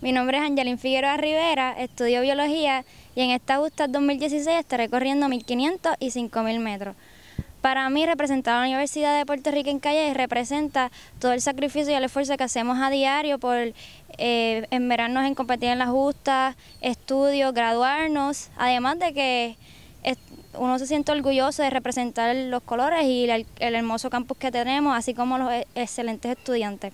Mi nombre es Angelín Figueroa Rivera, estudio biología y en esta justa 2016 estaré corriendo 1500 y 5000 metros. Para mí, representar a la Universidad de Puerto Rico en Calle representa todo el sacrificio y el esfuerzo que hacemos a diario por eh, en competir en las justas, estudios, graduarnos, además de que uno se siente orgulloso de representar los colores y el hermoso campus que tenemos, así como los e, excelentes estudiantes.